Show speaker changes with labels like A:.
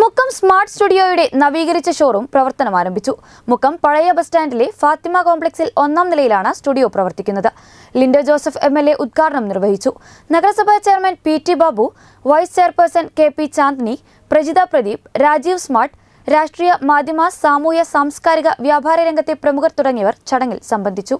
A: Mukkam smart സ്റ്റുഡിയോയുടെ നവീകരിച്ച showroom പ്രവർത്തനം ആരംഭിച്ചു മുക്കം പഴയ ബസ് സ്റ്റാൻഡിലെ ഫാത്തിമ കോംപ്ലക്സിൽ ഒന്നാം നിലയിലാണ് സ്റ്റുഡിയോ പ്രവർത്തിക്കുന്നത് Lindo Joseph M L A ഉദ്ഘാടനം നിർവഹിച്ചു നഗരസഭാ chairman P T Babu vice chairperson K P Chandni Prajitha Pradeep Rajeev smart രാഷ്ട്രീയ മാധ്യമ സാമൂഹ്യ സാംസ്കാരിക വ്യാപാര രംഗത്തെ പ്രമുഖർ തുടങ്ങിയവർ ചടങ്ങിൽ സംബന്ധിച്ചു